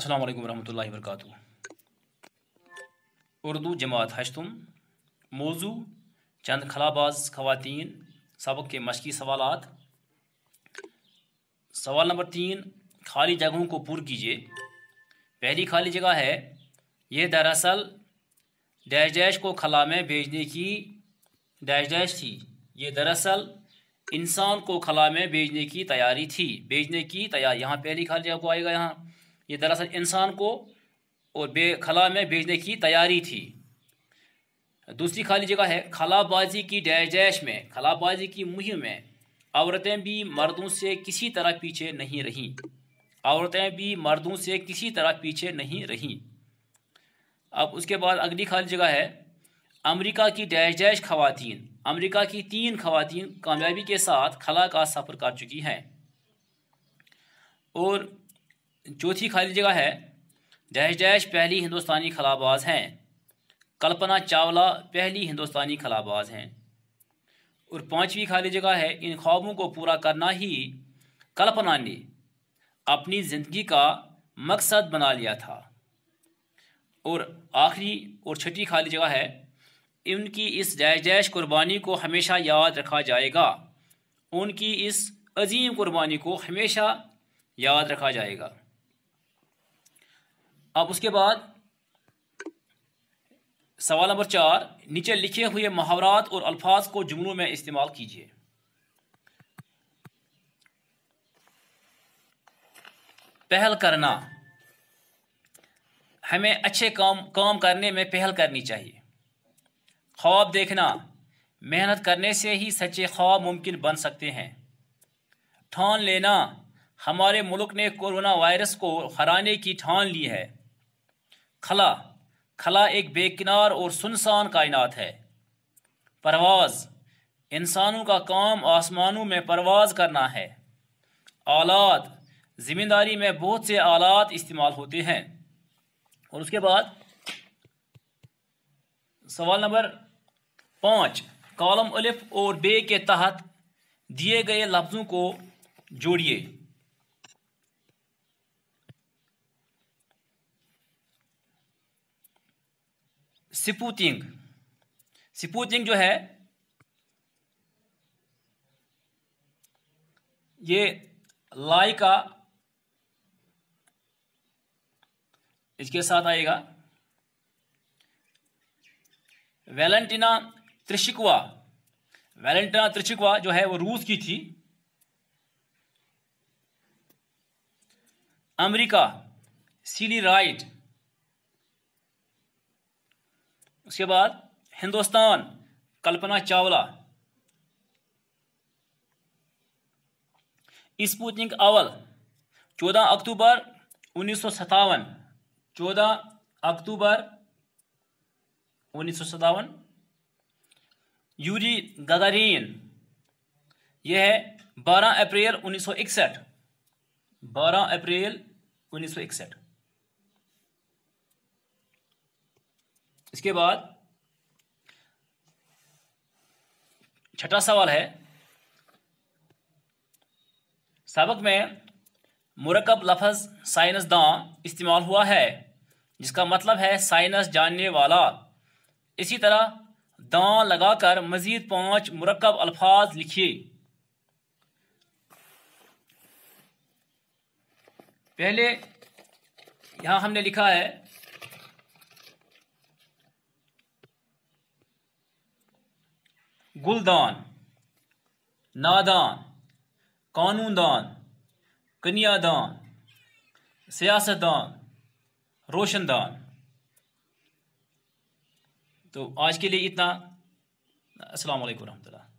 असलम वरहि रहमतुल्लाहि उर्दू जमात हशतुम मौजू चंद खलाबाज खवतिन सबक के मशक़ी सवाल सवाल नंबर तीन खाली जगहों को पुर कीजिए पहली खाली जगह है यह दरअसल डैश डैश को खला में भेजने की डैश डैश थी ये दरअसल इंसान को खला में भेजने की तैयारी थी भेजने की तैयारी यहाँ पहली खाली जगह को आएगा यहाँ ये दरअसल इंसान को और बे खला में भेजने की तैयारी थी दूसरी खाली जगह है खलाबाजी की जैश में खलाबाजी की मुहिम में औरतें भी मर्दों से किसी तरह पीछे नहीं रहीं औरतें भी मर्दों से किसी तरह पीछे नहीं रहीं अब उसके बाद अगली खाली जगह है अमेरिका की डैश खवातीन अमेरिका की तीन खवातीन कामयाबी के साथ खला का सफ़र कर चुकी हैं और चौथी खाली जगह है डैश डैश पहली हिंदुस्तानी खलाबाज हैं कल्पना चावला पहली हिंदुस्तानी खलाबाज हैं और पांचवी खाली जगह है इन ख्वाबों को पूरा करना ही कल्पना ने अपनी ज़िंदगी का मकसद बना लिया था और आखिरी और छठी खाली जगह है इनकी इस जय जैश कुर्बानी को हमेशा याद रखा जाएगा उनकी इस अजीम कुर्बानी को हमेशा याद रखा जाएगा अब उसके बाद सवाल नंबर चार नीचे लिखे हुए मुहावरात और अल्फाज को जुमलों में इस्तेमाल कीजिए पहल करना हमें अच्छे काम काम करने में पहल करनी चाहिए ख्वाब देखना मेहनत करने से ही सच्चे ख्वाब मुमकिन बन सकते हैं ठान लेना हमारे मुल्क ने कोरोना वायरस को हराने की ठान ली है खला खला एक बेकिनार और सुनसान कायनात है परवाज़ इंसानों का काम आसमानों में परवाज़ करना है आलात जिम्मेदारी में बहुत से आलात इस्तेमाल होते हैं और उसके बाद सवाल नंबर पाँच कॉलम अलिफ और बे के तहत दिए गए लफ्ज़ों को जोड़िए सिपूतिंग सिपूतिंग जो है ये लाई का इसके साथ आएगा वेलेंटिना त्रिशिकवा वेलेंटिना त्रिशिकवा जो है वो रूस की थी अमेरिका सीली राइट उसके बाद हिंदुस्तान कल्पना चावला स्पूतनिक अवल चौदह अक्टूबर उन्नीस सौ सतावन चौदह अक्टूबर उन्नीस सौ सतावन यूरी गगारीन यह है बारह अप्रैल उन्नीस सौ इकसठ बारह अप्रैल उन्नीस सौ इकसठ इसके बाद छठा सवाल है सबक में मरकब लफज साइनस दां इस्तेमाल हुआ है जिसका मतलब है साइनस जानने वाला इसी तरह दां लगाकर मज़ीद पांच मरकब अल्फाज लिखिए पहले यहाँ हमने लिखा है गुलदान नादान कानूनदान कन्यादान सियासतदान रोशनदान तो आज के लिए इतना अस्सलाम वालेकुम रहमतुल्लाह